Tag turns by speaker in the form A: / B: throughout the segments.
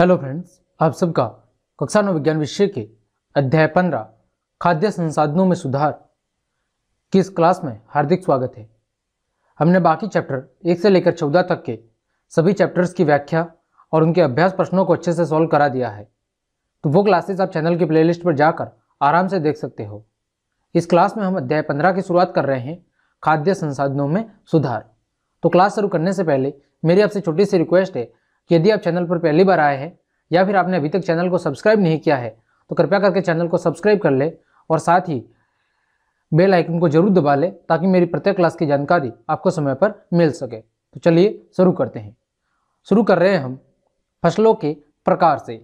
A: hello friends आप सबका कक्षा नौ विज्ञान विषय के अध्याय पंद्रह खाद्य संसाधनों में सुधार की इस क्लास में हार्दिक स्वागत है हमने बाकी चैप्टर एक से लेकर चौदह तक के सभी चैप्टर्स की व्याख्या और उनके अभ्यास प्रश्नों को अच्छे से सॉल्व करा दिया है तो वो क्लासेस आप चैनल की प्लेलिस्ट पर जाकर आराम से देख सकते हो इस क्लास में हम अध्याय पंद्रह की शुरुआत कर रहे हैं खाद्य संसाधनों में सुधार तो क्लास शुरू करने से पहले मेरी आपसे छोटी सी रिक्वेस्ट है यदि आप चैनल पर पहली बार आए हैं या फिर आपने अभी तक चैनल को सब्सक्राइब नहीं किया है तो कृपया करके चैनल को सब्सक्राइब कर ले और साथ ही बेल आइकन को जरूर दबा ले ताकि मेरी प्रत्येक क्लास की जानकारी आपको समय पर मिल सके तो चलिए शुरू करते हैं शुरू कर रहे हैं हम फसलों के प्रकार से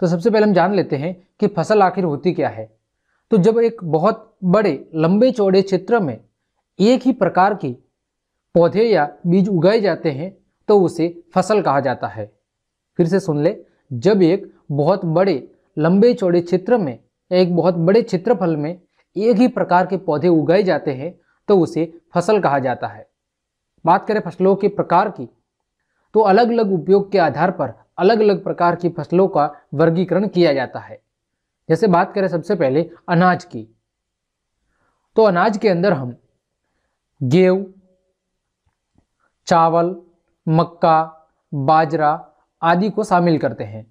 A: तो सबसे पहले हम जान लेते हैं कि फसल आखिर होती क्या है तो जब एक बहुत बड़े लंबे चौड़े क्षेत्र में एक ही प्रकार की पौधे या बीज उगाए जाते हैं तो उसे फसल कहा जाता है फिर से सुन ले जब एक बहुत बड़े लंबे चौड़े क्षेत्र में एक बहुत बड़े क्षेत्रफल में एक ही प्रकार के पौधे उगाए जाते हैं तो उसे फसल कहा जाता है बात करें फसलों के प्रकार की तो अलग अलग उपयोग के आधार पर अलग अलग प्रकार की फसलों का वर्गीकरण किया जाता है जैसे बात करें सबसे पहले अनाज की तो अनाज के अंदर हम गेहूं चावल मक्का बाजरा आदि को शामिल करते हैं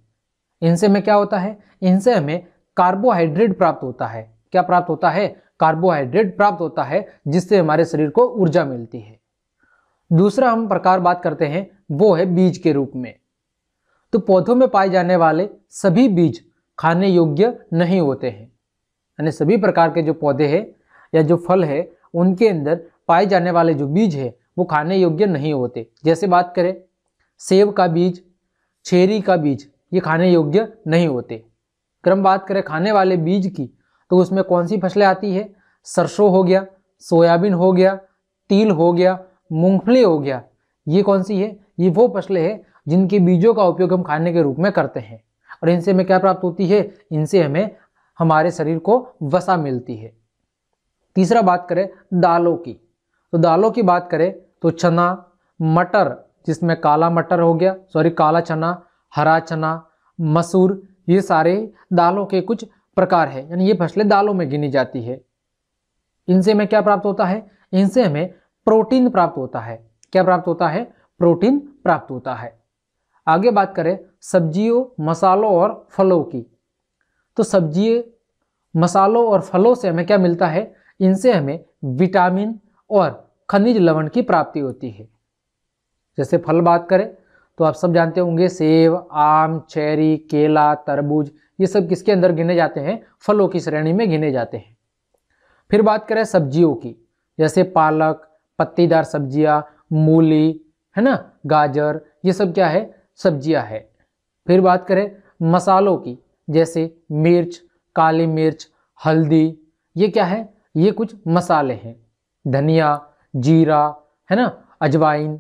A: इनसे हमें क्या होता है इनसे हमें कार्बोहाइड्रेट प्राप्त होता है क्या प्राप्त होता है कार्बोहाइड्रेट प्राप्त होता है जिससे हमारे शरीर को ऊर्जा मिलती है दूसरा हम प्रकार बात करते हैं वो है बीज के रूप में तो पौधों में पाए जाने वाले सभी बीज खाने योग्य नहीं होते हैं यानी सभी प्रकार के जो पौधे हैं या जो फल है उनके अंदर पाए जाने वाले जो बीज है वो खाने योग्य नहीं होते जैसे बात करें सेब का बीज छेरी का बीज ये खाने योग्य नहीं होते क्रम बात करें खाने वाले बीज की तो उसमें कौन सी फसलें आती है सरसों हो गया सोयाबीन हो गया तिल हो गया मूंगफली हो गया ये कौन सी है ये वो फसलें हैं जिनके बीजों का उपयोग हम खाने के रूप में करते हैं और इनसे हमें क्या प्राप्त होती है इनसे हमें हमारे शरीर को वसा मिलती है तीसरा बात करें दालों की तो दालों की बात करें तो चना मटर जिसमें काला मटर हो गया सॉरी काला चना हरा चना मसूर ये सारे दालों के कुछ प्रकार है यानी ये फसलें दालों में गिनी जाती है इनसे हमें क्या प्राप्त होता है इनसे हमें प्रोटीन प्राप्त होता है क्या प्राप्त होता है प्रोटीन प्राप्त होता है आगे बात करें सब्जियों मसालों और फलों की तो सब्जी मसालों और फलों से हमें क्या मिलता है इनसे हमें विटामिन और खनिज लवण की प्राप्ति होती है जैसे फल बात करें तो आप सब जानते होंगे सेब आम चेरी केला तरबूज ये सब किसके अंदर गिने जाते हैं फलों की श्रेणी में गिने जाते हैं फिर बात करें सब्जियों की जैसे पालक पत्तीदार सब्जियां मूली है ना गाजर ये सब क्या है सब्जियां है फिर बात करें मसालों की जैसे मिर्च काली मिर्च हल्दी ये क्या है ये कुछ मसाले हैं धनिया जीरा है ना अजवाइन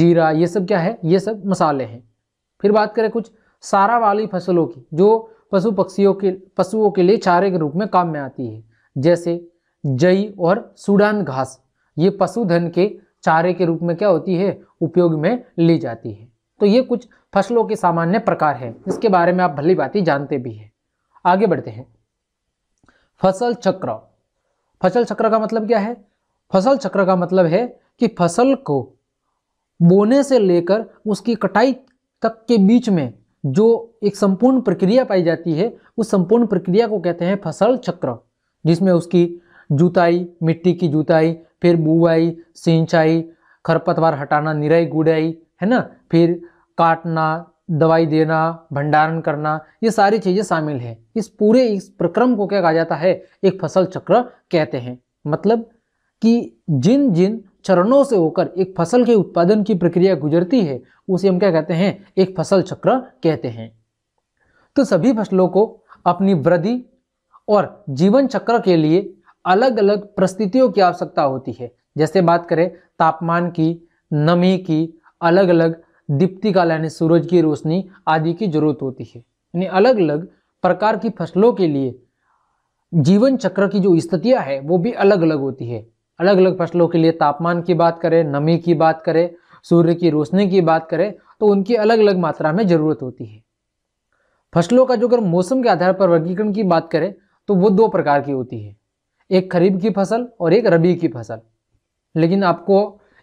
A: जीरा ये सब क्या है ये सब मसाले हैं फिर बात करें कुछ सारा वाली फसलों की जो पशु पक्षियों के पशुओं के लिए चारे के रूप में काम में आती है जैसे जई और सुडान घास ये पशुधन के चारे के रूप में क्या होती है उपयोग में ली जाती है तो ये कुछ फसलों के सामान्य प्रकार हैं इसके बारे में आप भली बात जानते भी हैं आगे बढ़ते हैं फसल चक्र फसल चक्र का मतलब क्या है फसल चक्र का मतलब है कि फसल को बोने से लेकर उसकी कटाई तक के बीच में जो एक संपूर्ण प्रक्रिया पाई जाती है उस संपूर्ण प्रक्रिया को कहते हैं फसल चक्र जिसमें उसकी जुताई मिट्टी की जुताई फिर बुआई सिंचाई खरपतवार हटाना निराई गुड़ाई है ना फिर काटना दवाई देना भंडारण करना ये सारी चीज़ें शामिल है इस पूरे इस प्रक्रम को क्या कहा जाता है एक फसल चक्र कहते हैं मतलब कि जिन जिन चरणों से होकर एक फसल के उत्पादन की प्रक्रिया गुजरती है उसे हम क्या कहते हैं एक फसल चक्र कहते हैं तो सभी फसलों को अपनी वृद्धि और जीवन चक्र के लिए अलग अलग परिस्थितियों की आवश्यकता होती है जैसे बात करें तापमान की नमी की अलग अलग दीप्ति का यानी सूरज की रोशनी आदि की जरूरत होती है यानी अलग अलग प्रकार की फसलों के लिए जीवन चक्र की जो स्थितियाँ है वो भी अलग अलग होती है अलग अलग फसलों के लिए तापमान की बात करें नमी की बात करें सूर्य की रोशनी की बात करें तो उनकी अलग अलग मात्रा में ज़रूरत होती है फसलों का जो अगर मौसम के आधार पर वर्गीकरण की बात करें तो वो दो प्रकार की होती है एक खरीफ की फसल और एक रबी की फसल लेकिन आपको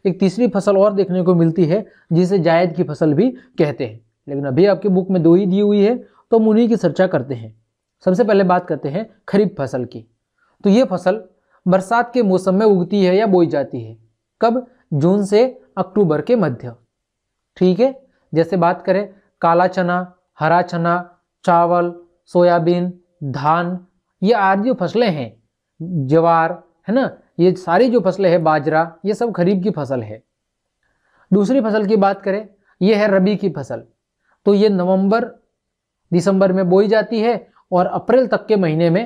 A: एक तीसरी फसल और देखने को मिलती है जिसे जायद की फसल भी कहते हैं लेकिन अभी आपकी बुक में दो ही दी हुई है तो हम उन्हीं की चर्चा करते हैं सबसे पहले बात करते हैं खरीफ फसल की तो ये फसल बरसात के मौसम में उगती है या बोई जाती है कब जून से अक्टूबर के मध्य ठीक है जैसे बात करें काला चना हरा चना चावल सोयाबीन धान ये आदि जो फसलें हैं ज्वार है ना ये सारी जो फसलें हैं बाजरा ये सब खरीफ की फसल है दूसरी फसल की बात करें ये है रबी की फसल तो ये नवंबर दिसंबर में बोई जाती है और अप्रैल तक के महीने में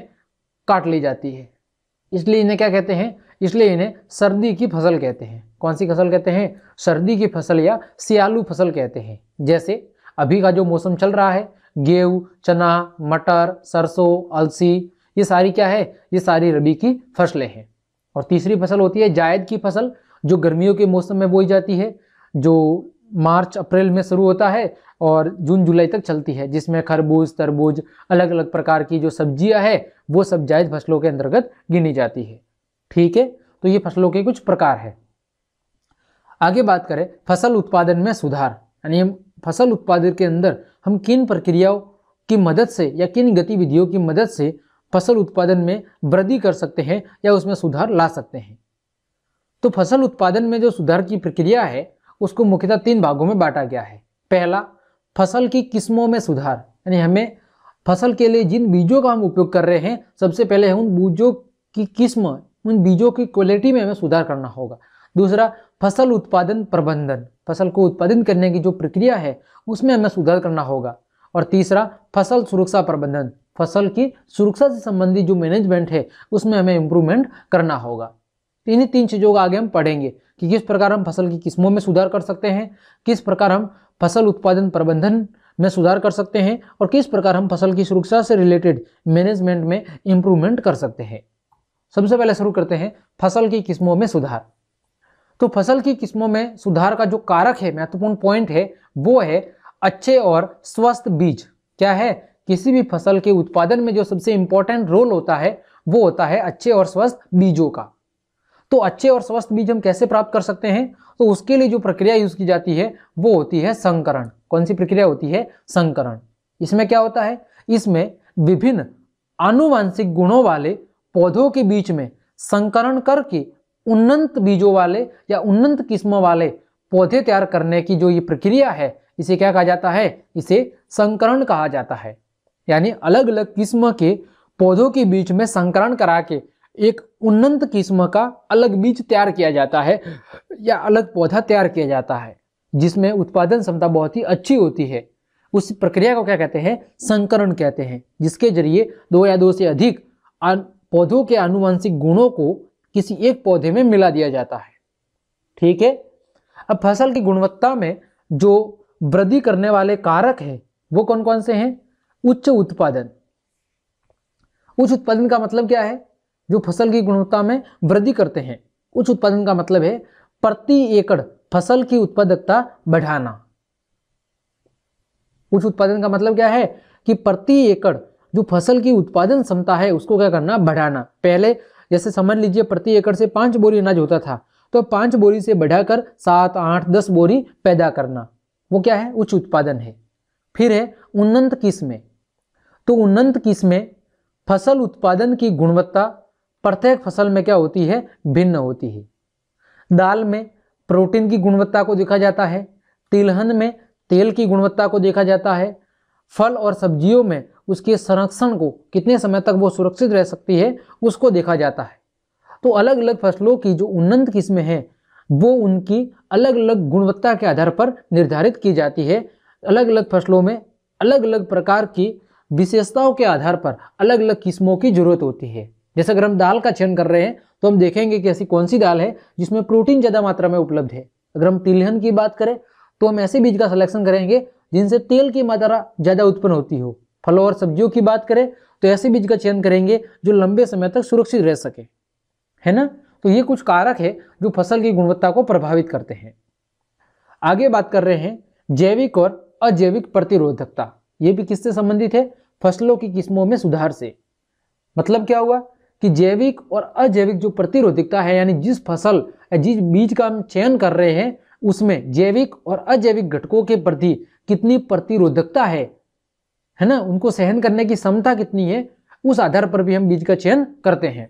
A: काट ली जाती है इसलिए इन्हें क्या कहते हैं इसलिए इन्हें सर्दी की फसल कहते हैं कौन सी फसल कहते हैं सर्दी की फसल या सियालू फसल कहते हैं जैसे अभी का जो मौसम चल रहा है गेहूँ चना मटर सरसों अलसी ये सारी क्या है ये सारी रबी की फसलें हैं और तीसरी फसल होती है जायद की फसल जो गर्मियों के मौसम में बोई जाती है जो मार्च अप्रैल में शुरू होता है और जून जुलाई तक चलती है जिसमें खरबूज तरबूज अलग अलग प्रकार की जो सब्जियां है वो सब जायज फसलों के अंतर्गत गिनी जाती है ठीक है तो ये फसलों के कुछ प्रकार है आगे बात करें फसल उत्पादन में सुधार यानी फसल उत्पादन के अंदर हम किन प्रक्रियाओं की मदद से या किन गतिविधियों की मदद से फसल उत्पादन में वृद्धि कर सकते हैं या उसमें सुधार ला सकते हैं तो फसल उत्पादन में जो सुधार की प्रक्रिया है उसको मुख्यतः तीन भागों में बांटा गया है पहला फसल की किस्मों में सुधार यानी हमें फसल के लिए जिन बीजों का हम उपयोग कर रहे हैं सबसे पहले है उन बीजों की किस्म उन बीजों की क्वालिटी में हमें सुधार करना होगा दूसरा फसल उत्पादन प्रबंधन फसल को उत्पादन करने की जो प्रक्रिया है उसमें हमें सुधार करना होगा और तीसरा फसल सुरक्षा प्रबंधन फसल की सुरक्षा से संबंधित जो मैनेजमेंट है उसमें हमें इम्प्रूवमेंट करना होगा तो इन्हीं तीन चीज़ों का आगे हम पढ़ेंगे कि किस प्रकार हम फसल की किस्मों में सुधार कर सकते हैं किस प्रकार हम फसल उत्पादन प्रबंधन में सुधार कर सकते हैं और किस प्रकार हम फसल की सुरक्षा से रिलेटेड मैनेजमेंट में इम्प्रूवमेंट कर सकते हैं सबसे पहले शुरू करते हैं फसल की किस्मों में सुधार तो फसल की किस्मों में सुधार का जो कारक है महत्वपूर्ण पॉइंट है वो है अच्छे और स्वस्थ बीज क्या है किसी भी फसल के उत्पादन में जो सबसे इंपॉर्टेंट रोल होता है वो होता है अच्छे और स्वस्थ बीजों का तो अच्छे और स्वस्थ बीज हम कैसे प्राप्त कर सकते हैं तो उसके लिए जो प्रक्रिया यूज की जाती है वो होती है संकरण कौन सी प्रक्रिया होती है संकरण इसमें क्या होता है इसमें विभिन्न आनुवांशिक गुणों वाले पौधों के बीच में संकरण करके उन्नत बीजों वाले या उन्नत किस्मों वाले पौधे तैयार करने की जो ये प्रक्रिया है इसे क्या कहा जाता है इसे संकरण कहा जाता है यानी अलग अलग किस्म के पौधों के बीच में संकरण करा के एक उन्नत किस्म का अलग बीज तैयार किया जाता है या अलग पौधा तैयार किया जाता है जिसमें उत्पादन क्षमता बहुत ही अच्छी होती है उस प्रक्रिया को क्या कहते हैं संकरण कहते हैं जिसके जरिए दो या दो से अधिक पौधों के आनुवंशिक गुणों को किसी एक पौधे में मिला दिया जाता है ठीक है अब फसल की गुणवत्ता में जो वृद्धि करने वाले कारक हैं वो कौन कौन से हैं उच्च उत्पादन उच्च उत्पादन का मतलब क्या है जो फसल की गुणवत्ता में वृद्धि करते हैं उच्च उत्पादन का मतलब है प्रति एकड़ फसल की उत्पादकता बढ़ाना उच्च उत्पादन का मतलब क्या है कि प्रति एकड़ जो फसल की उत्पादन क्षमता है उसको क्या करना बढ़ाना पहले जैसे समझ लीजिए प्रति एकड़ से पांच बोरी अनाज होता था तो पांच बोरी से बढ़ाकर सात आठ दस बोरी पैदा करना वो क्या है उच्च उत्पादन है फिर है उन्नत किस्में तो उन्नत किस्में फसल उत्पादन की गुणवत्ता प्रत्येक फसल में क्या होती है भिन्न होती है दाल में प्रोटीन की गुणवत्ता को देखा जाता है तिलहन में तेल की गुणवत्ता को देखा जाता है फल और सब्जियों में उसके संरक्षण को कितने समय तक वो सुरक्षित रह सकती है उसको देखा जाता है तो अलग अलग फसलों की जो उन्नत किस्में हैं वो उनकी अलग अलग गुणवत्ता के आधार पर निर्धारित की जाती है अलग अलग फसलों में अलग अलग प्रकार की विशेषताओं के आधार पर अलग अलग किस्मों की जरूरत होती है जैसे अगर हम दाल का चयन कर रहे हैं तो हम देखेंगे कि ऐसी कौन सी दाल है जिसमें प्रोटीन ज्यादा मात्रा में उपलब्ध है अगर हम तिलहन की बात करें तो हम ऐसे बीज का सिलेक्शन करेंगे जिनसे तेल की मात्रा ज्यादा उत्पन्न होती हो फलों और सब्जियों की बात करें तो ऐसे बीज का चयन करेंगे जो लंबे समय तक सुरक्षित रह सके है ना तो ये कुछ कारक है जो फसल की गुणवत्ता को प्रभावित करते हैं आगे बात कर रहे हैं जैविक और अजैविक प्रतिरोधकता ये भी किससे संबंधित है फसलों की किस्मों में सुधार से मतलब क्या हुआ कि जैविक और अजैविक जो प्रतिरोधिकता है यानी जिस फसल जिस बीज का हम चयन कर रहे हैं उसमें जैविक और अजैविक घटकों के प्रति कितनी प्रतिरोधकता है है ना उनको सहन करने की क्षमता कितनी है उस आधार पर भी हम बीज का चयन करते हैं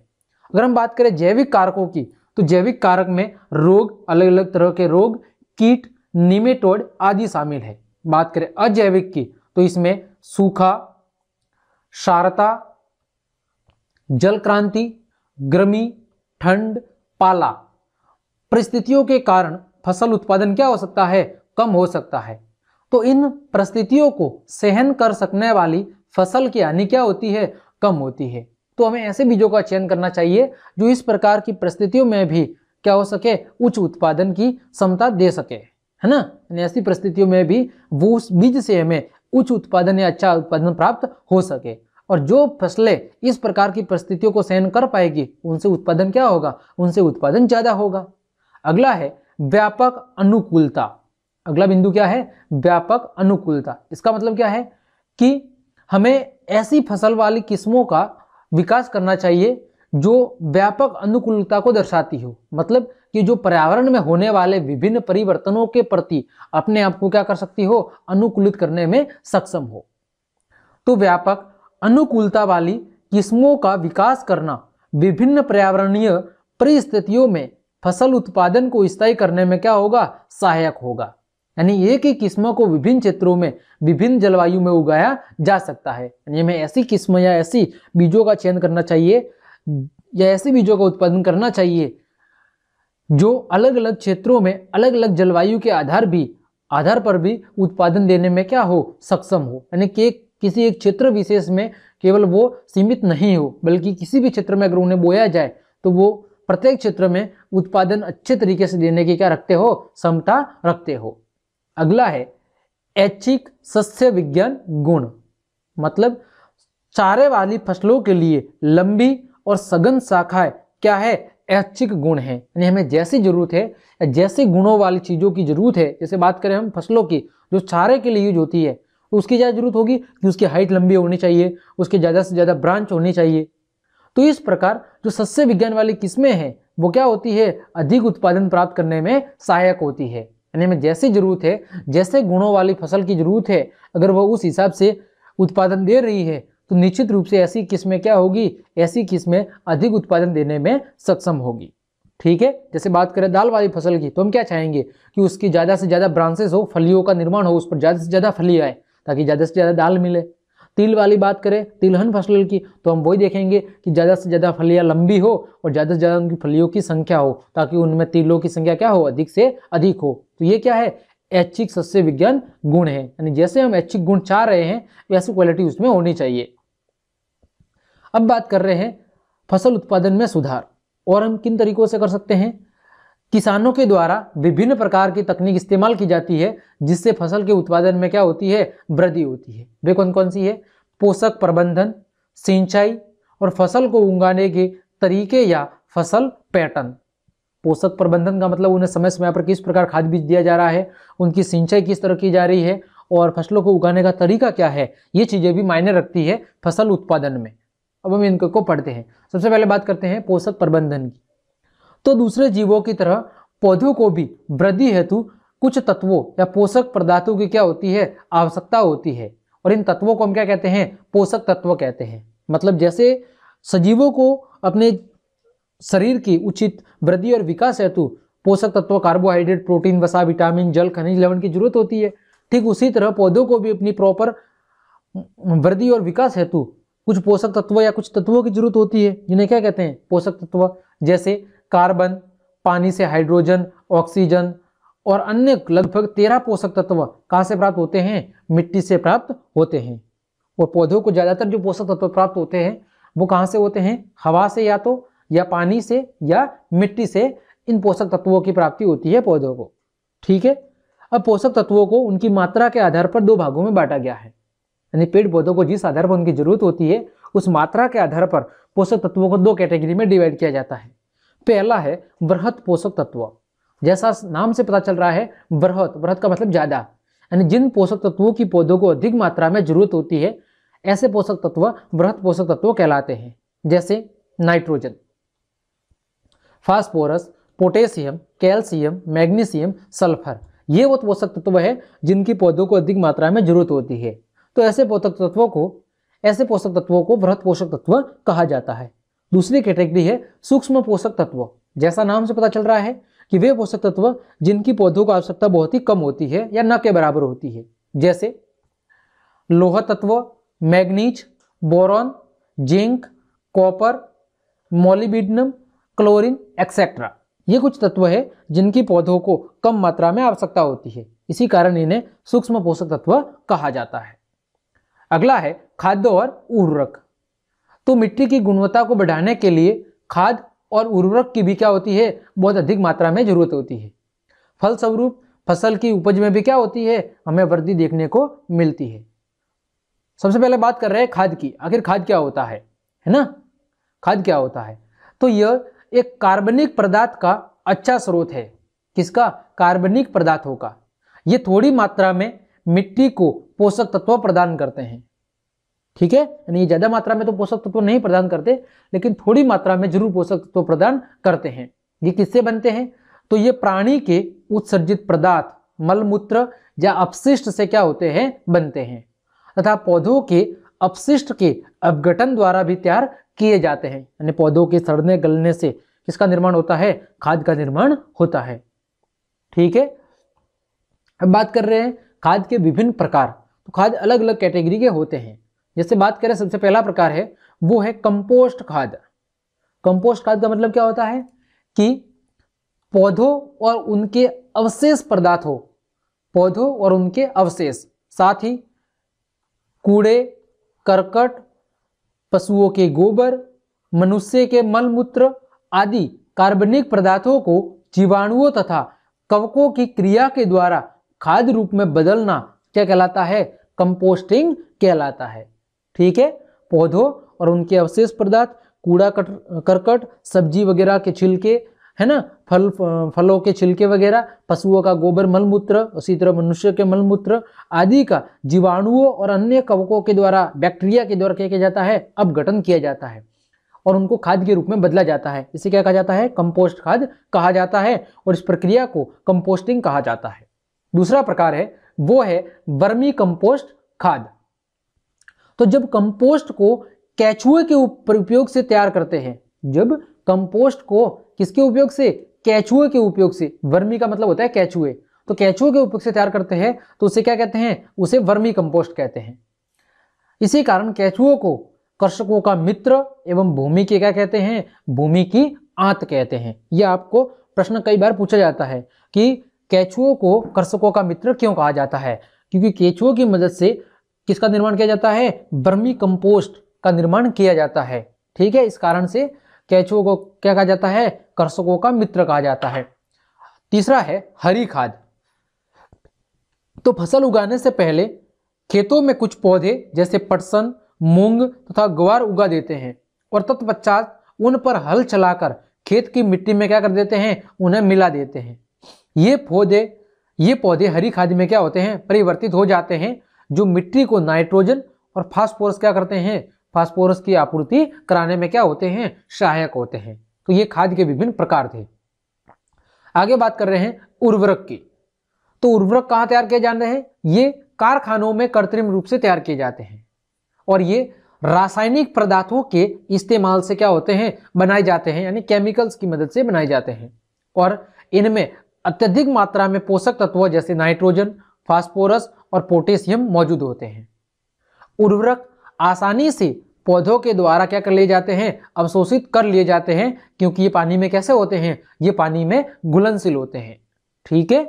A: अगर हम बात करें जैविक कारकों की तो जैविक कारक में रोग अलग अलग तरह के रोग कीट निमेटोड आदि शामिल है बात करें अजैविक की तो इसमें सूखा शारता जल क्रांति गर्मी ठंड पाला परिस्थितियों के कारण फसल उत्पादन क्या हो सकता है कम हो सकता है तो इन परिस्थितियों को सहन कर सकने वाली फसल की हानि क्या होती है कम होती है तो हमें ऐसे बीजों का चयन करना चाहिए जो इस प्रकार की परिस्थितियों में भी क्या हो सके उच्च उत्पादन की क्षमता दे सके है ना ऐसी परिस्थितियों में भी वो उस बीज से हमें उच्च उत्पादन या अच्छा उत्पादन प्राप्त हो सके और जो फसलें इस प्रकार की परिस्थितियों को सहन कर पाएगी उनसे उत्पादन क्या होगा उनसे उत्पादन ज़्यादा होगा अगला है व्यापक अनुकूलता अगला बिंदु क्या है व्यापक अनुकूलता इसका मतलब क्या है कि हमें ऐसी फसल वाली किस्मों का विकास करना चाहिए जो व्यापक अनुकूलता को दर्शाती हो मतलब कि जो पर्यावरण में होने वाले विभिन्न परिवर्तनों के प्रति अपने आप को क्या कर सकती हो अनुकूलित करने में सक्षम हो तो व्यापक अनुकूलता वाली किस्मों का विकास करना विभिन्न पर्यावरणीय परिस्थितियों में फसल उत्पादन को स्थायी करने में क्या होगा सहायक होगा यानी एक ही किस्म को विभिन्न क्षेत्रों में विभिन्न जलवायु में उगाया जा सकता है यानी हमें ऐसी किस्म या ऐसी बीजों का चयन करना चाहिए या ऐसे बीजों का उत्पादन करना चाहिए जो अलग अलग क्षेत्रों में अलग अलग जलवायु के आधार भी आधार पर भी उत्पादन देने में क्या हो सक्षम हो यानी एक किसी एक क्षेत्र विशेष में केवल वो सीमित नहीं हो बल्कि किसी भी क्षेत्र में अगर उन्हें बोया जाए तो वो प्रत्येक क्षेत्र में उत्पादन अच्छे तरीके से देने की क्या रखते हो क्षमता रखते हो अगला है ऐच्छिक सस्य विज्ञान गुण मतलब चारे वाली फसलों के लिए लंबी और सघन शाखाएं क्या है ऐच्छिक गुण है यानी हमें जैसी जरूरत है जैसे गुणों वाली चीज़ों की जरूरत है जैसे बात करें हम फसलों की जो चारे के लिए यूज होती है उसकी ज़्यादा जरूरत होगी कि उसकी हाइट लंबी होनी चाहिए उसके ज़्यादा से ज़्यादा ब्रांच होनी चाहिए तो इस प्रकार जो सस्य विज्ञान वाली किस्में हैं वो क्या होती है अधिक उत्पादन प्राप्त करने में सहायक होती है यानी हमें जैसी जरूरत है जैसे गुणों वाली फसल की जरूरत है अगर वह उस हिसाब से उत्पादन दे रही है तो निश्चित रूप से ऐसी किस्में क्या होगी ऐसी किस्में अधिक उत्पादन देने में सक्षम होगी ठीक है जैसे बात करें दाल वाली फसल की तो हम क्या चाहेंगे कि उसकी ज़्यादा से ज़्यादा ब्रांचेस हो फलियों का निर्माण हो उस पर ज़्यादा से ज़्यादा फली आए ताकि ज़्यादा से ज़्यादा दाल मिले तिल वाली बात करें तिलहन फसल की तो हम वही देखेंगे कि ज़्यादा से ज़्यादा फलियाँ लंबी हो और ज़्यादा से ज़्यादा उनकी फलियों की संख्या हो ताकि उनमें तिलों की संख्या क्या हो अधिक से अधिक हो तो ये क्या है ऐच्छिक सस्य विज्ञान गुण है यानी जैसे हम ऐच्छिक गुण चाह रहे हैं वैसी क्वालिटी उसमें होनी चाहिए अब बात कर रहे हैं फसल उत्पादन में सुधार और हम किन तरीकों से कर सकते हैं किसानों के द्वारा विभिन्न प्रकार की तकनीक इस्तेमाल की जाती है जिससे फसल के उत्पादन में क्या होती है वृद्धि होती है वे कौन कौन सी है पोषक प्रबंधन सिंचाई और फसल को उगाने के तरीके या फसल पैटर्न पोषक प्रबंधन का मतलब उन्हें समय समय पर किस प्रकार खाद बीज दिया जा रहा है उनकी सिंचाई किस तरह की जा रही है और फसलों को उगाने का तरीका क्या है ये चीज़ें भी मायने रखती है फसल उत्पादन में अब हम इनको को पढ़ते हैं सबसे पहले बात करते हैं पोषक प्रबंधन की तो दूसरे जीवों की तरह पौधों को भी वृद्धि हेतु कुछ तत्वों या पोषक पदार्थों की क्या होती है आवश्यकता होती है और इन तत्वों को हम क्या कहते हैं पोषक तत्व कहते हैं मतलब जैसे सजीवों को अपने शरीर की उचित वृद्धि और विकास हेतु पोषक तत्व कार्बोहाइड्रेट प्रोटीन वसा विटामिन जल खनिज लवण की जरूरत होती है ठीक उसी तरह पौधों को भी अपनी प्रॉपर वृद्धि और विकास हेतु कुछ पोषक तत्व या कुछ तत्वों की जरूरत होती है जिन्हें क्या कहते हैं पोषक तत्व जैसे कार्बन पानी से हाइड्रोजन ऑक्सीजन और अन्य लगभग तेरह पोषक तत्व कहाँ से प्राप्त होते हैं मिट्टी से प्राप्त होते हैं और पौधों को ज़्यादातर जो पोषक तत्व प्राप्त होते हैं वो कहाँ से होते हैं हवा से या तो या पानी से या मिट्टी से इन पोषक तत्वों की प्राप्ति होती है पौधों को ठीक है अब पोषक तत्वों को उनकी मात्रा के आधार पर दो भागों में बांटा गया है यानी पेड़ पौधों को जिस आधार पर उनकी जरूरत होती है उस मात्रा के आधार पर पोषक तत्वों को दो कैटेगरी में डिवाइड किया जाता है पहला है बृहत पोषक तत्व जैसा नाम से पता चल रहा है बृहत वृहत का मतलब ज्यादा यानी जिन पोषक तत्वों की पौधों को अधिक मात्रा में जरूरत होती है ऐसे पोषक तत्व बृहत पोषक तत्व कहलाते हैं जैसे nitrogen phosphorus potassium calcium magnesium sulphur ये वो पोषक तत्व है जिनकी पौधों को अधिक मात्रा में जरूरत होती है तो ऐसे पोषक तत्वों को ऐसे पोषक तत्वों को बृहत पोषक तत्व कहा जाता है दूसरी कैटेगरी है सूक्ष्म पोषक तत्व जैसा नाम से पता चल रहा है कि वे पोषक तत्व जिनकी पौधों को आवश्यकता बहुत ही कम होती है या न के बराबर होती है जैसे लोह तत्व manganese boron zinc copper molybdenum chlorine etcetera ये कुछ तत्व है जिनकी पौधों को कम मात्रा में आवश्यकता होती है इसी कारण इन्हें सूक्ष्म पोषक तत्व कहा जाता है अगला है खाद्य और उर्वरक तो मिट्टी की गुणवत्ता को बढ़ाने के लिए खाद और उर्वरक की भी क्या होती है बहुत अधिक मात्रा में जरूरत होती है फलस्वरूप फसल की उपज में भी क्या होती है हमें वृद्धि देखने को मिलती है सबसे पहले बात कर रहे हैं खाद की आखिर खाद क्या होता है है ना खाद क्या होता है तो यह एक कार्बनिक पदार्थ का अच्छा स्रोत है किसका कार्बनिक पदार्थों का यह थोड़ी मात्रा में मिट्टी को पोषक तत्व प्रदान करते हैं ठीक है यानी ज्यादा मात्रा में तो पोषक तत्व नहीं प्रदान करते लेकिन थोड़ी मात्रा में जरूर पोषक तत्व प्रदान करते हैं ये किससे बनते हैं तो ये प्राणी के उत्सर्जित पदार्थ मलमूत्र या अपशिष्ट से क्या होते हैं बनते हैं तथा पौधों के अपशिष्ट के अपघटन द्वारा भी तैयार किए जाते हैं यानी पौधों के सड़ने गलने से किसका निर्माण होता है खाद का निर्माण होता है ठीक है अब बात कर रहे हैं खाद के विभिन्न प्रकार तो खाद अलग अलग कैटेगरी के होते हैं जैसे बात करें सबसे पहला प्रकार है वो है कंपोस्ट खाद कंपोस्ट खाद का मतलब क्या होता है कि पौधों और उनके अवशेष पदार्थों पौधों और उनके अवशेष साथ ही कूड़े करकट पशुओं के गोबर मनुष्य के मलमूत्र आदि कार्बनिक पदार्थों को जीवाणुओं तथा कवकों की क्रिया के द्वारा खाद रूप में बदलना क्या कहलाता है कंपोस्टिंग कहलाता है ठीक है पौधों और उनके अवशेष पदार्थ कूड़ा कट करकट सब्जी वगैरह के छिलके है ना फल फलों के छिलके वगैरह पशुओं का गोबर मलमूत्र उसी तरह मनुष्य के मलमूत्र आदि का जीवाणुओं और अन्य कवकों के द्वारा बैक्टीरिया के द्वारा क्या किया जाता है अब गठन किया जाता है और उनको खाद के रूप में बदला जाता है इसे क्या कहा जाता है कंपोस्ट खाद कहा जाता है और इस प्रक्रिया को कंपोस्टिंग कहा जाता है दूसरा प्रकार है वो है वर्मी कंपोस्ट खाद तो जब कंपोस्ट को कैचुए के उपयोग से तैयार करते हैं जब कंपोस्ट को किसके उपयोग से कैचुए के उपयोग से वर्मी का मतलब होता है कैचुए तो कैचुए के उपयोग से तैयार करते हैं तो उसे क्या कहते हैं उसे वर्मी कंपोस्ट कहते हैं इसी कारण कैचुओं को कर्षकों का मित्र एवं भूमि के क्या कहते हैं भूमि की आंत कहते हैं यह आपको प्रश्न कई बार पूछा जाता है कि कैचुओं को कर्षकों का मित्र क्यों कहा जाता है क्योंकि केचुओं की मदद से किसका निर्माण किया जाता है बर्मी कंपोस्ट का निर्माण किया जाता है ठीक है इस कारण से कैचुओं को क्या कहा जाता है कर्षकों का मित्र कहा जाता है तीसरा है हरी खाद तो फसल उगाने से पहले खेतों में कुछ पौधे जैसे पटसन मूंग तथा ग्वार उगा देते हैं और तत्पश्चात उन पर हल चलाकर खेत की मिट्टी में क्या कर देते हैं उन्हें मिला देते हैं ये पौधे ये पौधे हरी खाद में क्या होते हैं परिवर्तित हो जाते हैं जो मिट्टी को नाइट्रोजन और फास्फोरस क्या करते हैं फास्फोरस की आपूर्ति कराने में क्या होते हैं सहायक होते हैं तो ये खाद के विभिन्न प्रकार थे आगे बात कर रहे हैं उर्वरक की तो उर्वरक कहां तैयार किए जा रहे हैं ये कारखानों में कृत्रिम रूप से तैयार किए जाते हैं और ये रासायनिक पदार्थों के इस्तेमाल से क्या होते हैं बनाए जाते हैं यानी केमिकल्स की मदद से बनाए जाते हैं और इनमें अत्यधिक मात्रा में पोषक तत्व जैसे नाइट्रोजन फास्फोरस और पोटेशियम मौजूद होते हैं उर्वरक आसानी से पौधों के द्वारा क्या कर लिए जाते हैं अवशोषित कर लिए जाते हैं क्योंकि ये पानी में कैसे होते हैं ये पानी में घुलनशील होते हैं ठीक है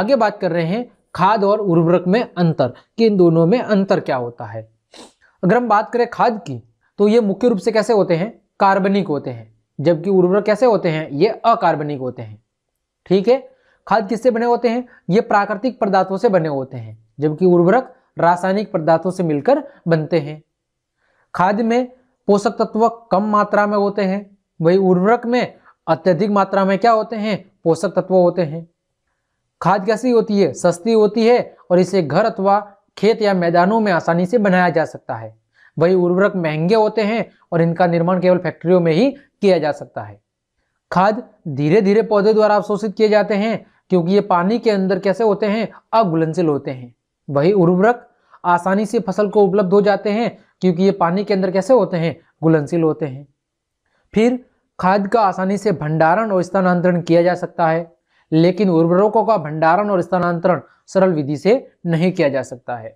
A: आगे बात कर रहे हैं खाद और उर्वरक में अंतर कि इन दोनों में अंतर क्या होता है अगर हम बात करें खाद की तो ये मुख्य रूप से कैसे होते हैं कार्बनिक होते हैं जबकि उर्वरक कैसे होते हैं ये अकार्बनिक होते हैं ठीक है खाद किससे बने होते हैं ये प्राकृतिक पदार्थों से बने होते हैं जबकि उर्वरक रासायनिक पदार्थों से मिलकर बनते हैं खाद में पोषक तत्व कम मात्रा में होते हैं वही उर्वरक में अत्यधिक मात्रा में क्या होते हैं पोषक तत्व होते हैं खाद कैसी होती है सस्ती होती है और इसे घर अथवा खेत या मैदानों में आसानी से बनाया जा सकता है वही उर्वरक महंगे होते हैं और इनका निर्माण केवल फैक्ट्रियों में ही किया जा सकता है खाद धीरे धीरे पौधे द्वारा अवशोषित किए जाते हैं क्योंकि ये पानी के अंदर कैसे होते हैं अघुलनशील होते हैं वही उर्वरक आसानी से फसल को उपलब्ध हो जाते हैं क्योंकि ये पानी के अंदर कैसे होते हैं घुलनशील होते हैं फिर खाद का आसानी से भंडारण और स्थानांतरण किया जा सकता है लेकिन उर्वरकों का भंडारण और स्थानांतरण सरल विधि से नहीं किया जा सकता है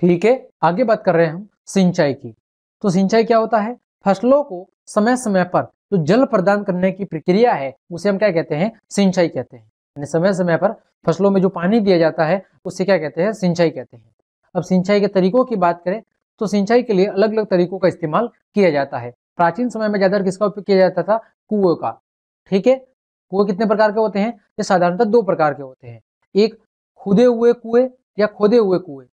A: ठीक है आगे बात कर रहे हैं हम सिंचाई की तो सिंचाई क्या होता है फसलों को समय समय पर जो जल प्रदान करने की प्रक्रिया है उसे हम क्या कहते हैं सिंचाई कहते हैं समय समय पर फसलों में जो पानी दिया जाता है उससे क्या कहते हैं सिंचाई कहते हैं अब सिंचाई के तरीकों की बात करें तो सिंचाई के लिए अलग अलग तरीकों का इस्तेमाल किया जाता है प्राचीन समय में ज्यादातर किसका उपयोग किया जाता था कुएं का ठीक है कुएं कितने प्रकार के होते हैं ये साधारणतः दो प्रकार के होते हैं एक खुदे हुए कुएं या खोदे हुए कुएं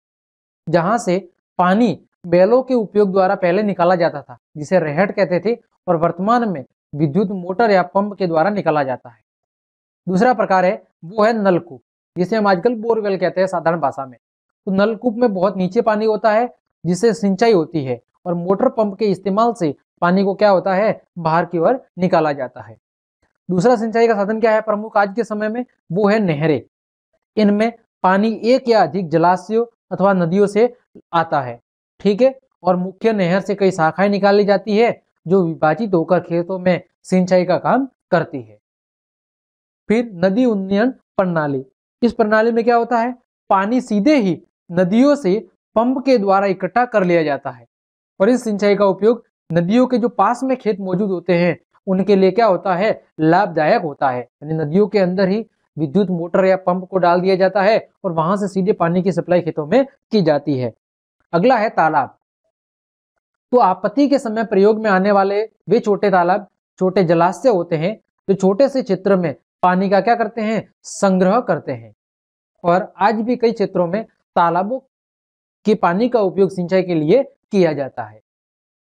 A: जहां से पानी बैलों के उपयोग द्वारा पहले निकाला जाता था जिसे रेहट कहते थे और वर्तमान में विद्युत मोटर या पंप के द्वारा निकाला जाता है दूसरा प्रकार है वो है नलकूप जिसे हम आजकल बोरवेल कहते हैं साधारण भाषा में तो नलकूप में बहुत नीचे पानी होता है जिससे सिंचाई होती है और मोटर पंप के इस्तेमाल से पानी को क्या होता है बाहर की ओर निकाला जाता है दूसरा सिंचाई का साधन क्या है प्रमुख आज के समय में वो है नहरें इनमें पानी एक या अधिक जलाशयों अथवा नदियों से आता है ठीक है और मुख्य नहर से कई शाखाएं निकाली जाती है जो विभाजित होकर खेतों में सिंचाई का काम करती है फिर नदी उन्नयन प्रणाली इस प्रणाली में क्या होता है पानी सीधे ही नदियों से पंप के द्वारा इकट्ठा कर लिया जाता है और इस सिंचाई का उपयोग नदियों के जो पास में खेत मौजूद होते हैं उनके लिए क्या होता है लाभदायक होता है यानी नदियों के अंदर ही विद्युत मोटर या पंप को डाल दिया जाता है और वहां से सीधे पानी की सप्लाई खेतों में की जाती है अगला है तालाब तो आपत्ति के समय प्रयोग में आने वाले वे छोटे तालाब छोटे जलाशय होते हैं जो छोटे से क्षेत्र में पानी का क्या करते हैं संग्रह करते हैं और आज भी कई क्षेत्रों में तालाबों के पानी का उपयोग सिंचाई के लिए किया जाता है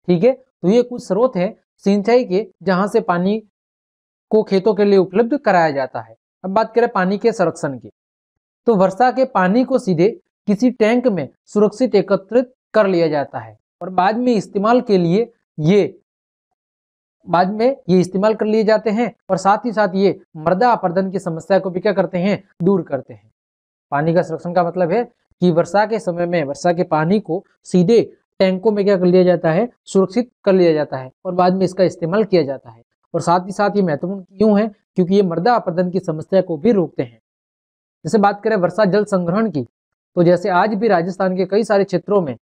A: ठीक है तो ये कुछ स्रोत है सिंचाई के जहां से पानी को खेतों के लिए उपलब्ध कराया जाता है अब बात करें पानी के संरक्षण की तो वर्षा के पानी को सीधे किसी टैंक में सुरक्षित एकत्रित कर लिया जाता है और बाद में इस्तेमाल के लिए ये बाद में ये इस्तेमाल कर लिए जाते हैं और साथ ही साथ ये मृदा अपर्दन की समस्या को भी क्या करते हैं दूर करते हैं पानी का संरक्षण का मतलब है कि वर्षा के समय में वर्षा के पानी को सीधे टैंकों में क्या कर लिया जाता है सुरक्षित कर लिया जाता है और बाद में इसका इस्तेमाल किया जाता है और साथ ही साथ ये महत्वपूर्ण क्यों है क्योंकि ये मृदा अपर्दन की समस्या को भी रोकते हैं जैसे बात करें वर्षा जल संग्रहण की तो जैसे आज भी राजस्थान के कई सारे क्षेत्रों में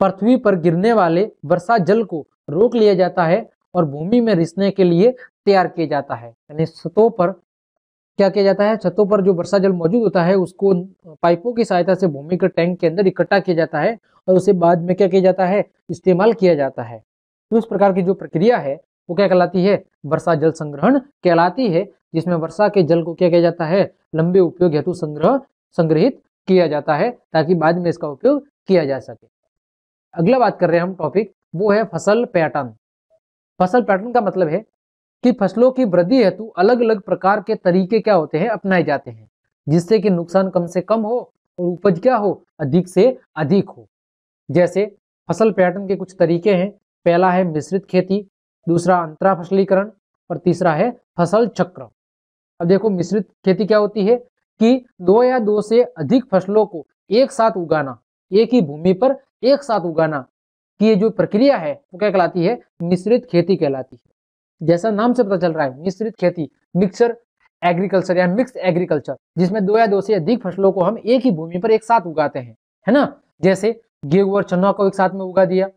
A: पृथ्वी पर गिरने वाले वर्षा जल को रोक लिया जाता है और भूमि में रिसने के लिए तैयार किया जाता है यानी छतों पर क्या किया जाता है छतों पर जो वर्षा जल मौजूद होता है उसको पाइपों की सहायता से भूमि के टैंक के अंदर इकट्ठा किया जाता है और उसे बाद में क्या किया जाता है इस्तेमाल किया जाता है तो इस प्रकार की जो प्रक्रिया है वो क्या कहलाती है वर्षा जल संग्रहण कहलाती है जिसमें वर्षा के जल को क्या किया जाता है लंबे उपयोग हेतु संग्रह संग्रहित किया जाता है ताकि बाद में इसका उपयोग किया जा सके अगला बात कर रहे हैं हम टॉपिक वो है फसल पैटर्न फसल पैटर्न का मतलब है कि फसलों की वृद्धि हेतु अलग अलग प्रकार के तरीके क्या होते हैं अपनाए जाते हैं जिससे कि नुकसान कम से कम हो और उपज क्या हो अधिक से अधिक हो जैसे फसल पैटर्न के कुछ तरीके हैं पहला है मिश्रित खेती दूसरा अंतरा फसलीकरण और तीसरा है फसल चक्र अब देखो मिश्रित खेती क्या होती है कि दो या दो से अधिक फसलों को एक साथ उगाना एक ही भूमि पर एक साथ उगाना कि ये जो प्रक्रिया है वो क्या कहलाती है मिश्रित खेती कहलाती है जैसा नाम से पता चल रहा है मिश्रित खेती मिक्सर एग्रीकल्चर या मिक्स एग्रीकल्चर जिसमें दो या दो से अधिक फसलों को हम एक ही भूमि पर एक साथ उगाते हैं है ना जैसे गेहूं और चना को एक साथ में उगा दिया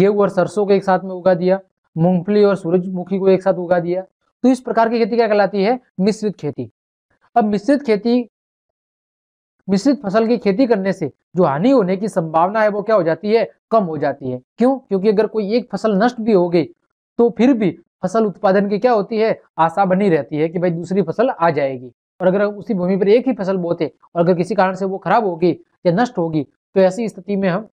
A: गेहूं और सरसों को एक साथ में उगा दिया मूंगफली और सूरजमुखी को एक साथ उगा दिया तो इस प्रकार की खेती क्या कहलाती है मिश्रित खेती अब मिश्रित खेती मिश्रित फसल की खेती करने से जो हानि होने की संभावना है वो क्या हो जाती है कम हो जाती है क्यों क्योंकि अगर कोई एक फसल नष्ट भी हो गई तो फिर भी फसल उत्पादन की क्या होती है आशा बनी रहती है कि भाई दूसरी फसल आ जाएगी और अगर उसी भूमि पर एक ही फसल बोते और अगर किसी कारण से वो खराब होगी या नष्ट होगी तो ऐसी स्थिति में हम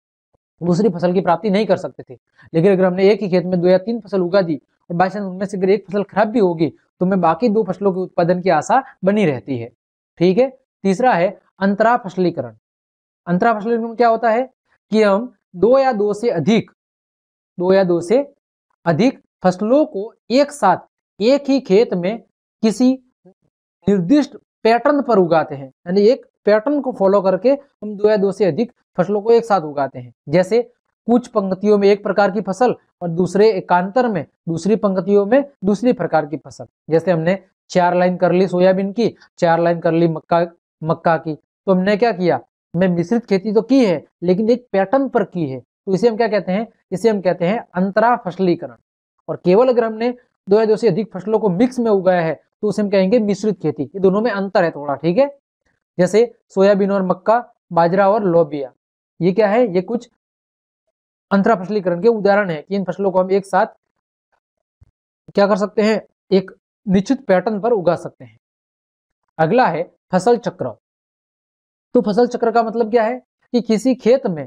A: दूसरी फसल की प्राप्ति नहीं कर सकते थे लेकिन अगर हमने एक ही खेत में दो या तीन फसल उगा दी और बाई चांस उनमें से अगर एक फसल खराब भी होगी तो मैं बाकी दो फसलों के उत्पादन की आशा बनी रहती है ठीक है तीसरा है अंतरा फसलीकरण अंतरा फसलीकरण क्या होता है कि हम दो या दो से अधिक दो या दो से अधिक फसलों को एक साथ एक ही खेत में किसी निर्दिष्ट पैटर्न पर उगाते हैं यानी एक पैटर्न को फॉलो करके हम दो या दो से अधिक फसलों को एक साथ उगाते हैं जैसे कुछ पंक्तियों में एक प्रकार की फसल और दूसरे एकांतर में दूसरी पंक्तियों में दूसरी प्रकार की फसल जैसे हमने चार लाइन कर ली सोयाबीन की चार लाइन कर ली मक्का मक्का की तो हमने क्या किया मैं मिश्रित खेती तो की है लेकिन एक पैटर्न पर की है तो इसे हम क्या कहते हैं इसे हम कहते हैं अंतरा फसलीकरण और केवल अगर हमने दो या दो से अधिक फसलों को मिक्स में उगाया है तो उसे हम कहेंगे मिश्रित खेती ये दोनों में अंतर है थोड़ा ठीक है जैसे सोयाबीन और मक्का बाजरा और लोबिया ये क्या है ये कुछ अंतरा फसलीकरण के उदाहरण है कि इन फसलों को हम एक साथ क्या कर सकते हैं एक निश्चित पैटर्न पर उगा सकते हैं अगला है फसल चक्र तो फसल चक्र का मतलब क्या है कि किसी खेत में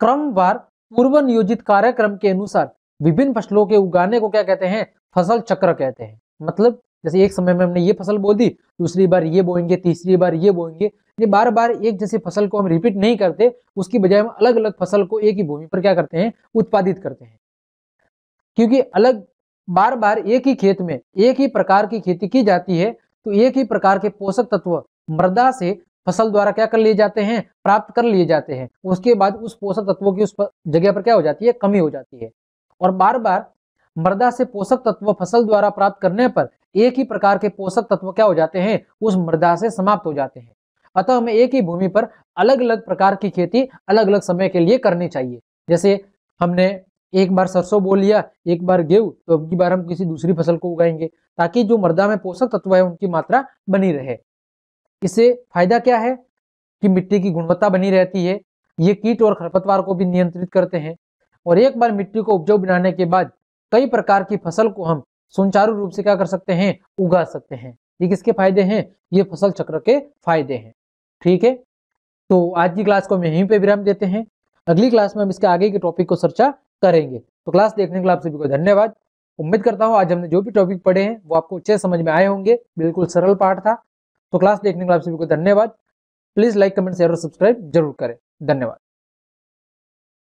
A: क्रमवार पूर्व नियोजित कार्यक्रम के अनुसार विभिन्न फसलों के उगाने को क्या कहते हैं फसल चक्र कहते हैं मतलब जैसे एक समय में हमने ये फसल बो दी दूसरी बार ये बोएंगे तीसरी बार ये बोएंगे ये बार बार एक जैसी फसल को हम रिपीट नहीं करते उसकी बजाय हम अलग अलग फसल को एक ही भूमि पर क्या करते हैं उत्पादित करते हैं क्योंकि अलग बार बार एक ही खेत में एक ही प्रकार की खेती की जाती है तो एक ही प्रकार के पोषक तत्व मृदा से फसल द्वारा क्या कर लिए जाते हैं प्राप्त कर लिए जाते हैं उसके बाद उस पोषक तत्वों की उस जगह पर क्या हो जाती है कमी हो जाती है और बार बार मृदा से पोषक तत्व फसल द्वारा प्राप्त करने पर एक ही प्रकार के पोषक तत्व क्या हो जाते हैं उस मृदा से समाप्त हो जाते हैं अतः हमें एक ही भूमि पर अलग अलग प्रकार की खेती अलग अलग समय के लिए करनी चाहिए जैसे हमने एक बार सरसों बो लिया एक बार गेहूं तो अब की बार हम किसी दूसरी फसल को उगाएंगे ताकि जो मृदा में पोषक तत्व है उनकी मात्रा बनी रहे इससे फायदा क्या है कि मिट्टी की गुणवत्ता बनी रहती है ये कीट और खरपतवार को भी नियंत्रित करते हैं और एक बार मिट्टी को उपजाऊ बनाने के बाद कई प्रकार की फसल को हम सुचारू रूप से क्या कर सकते हैं उगा सकते हैं ये किसके फायदे हैं ये फसल चक्र के फायदे हैं ठीक है तो आज की क्लास को हम यहीं पे विराम देते हैं अगली क्लास में हम इसके आगे के टॉपिक को चर्चा करेंगे तो क्लास देखने के लिए आप सभी को धन्यवाद उम्मीद करता हूँ आज हमने जो भी टॉपिक पढ़े हैं वो आपको अच्छे समझ में आए होंगे बिल्कुल सरल पाठ था तो क्लास देखने के लिए आप सभी को धन्यवाद प्लीज लाइक कमेंट शेयर और सब्सक्राइब जरूर करें धन्यवाद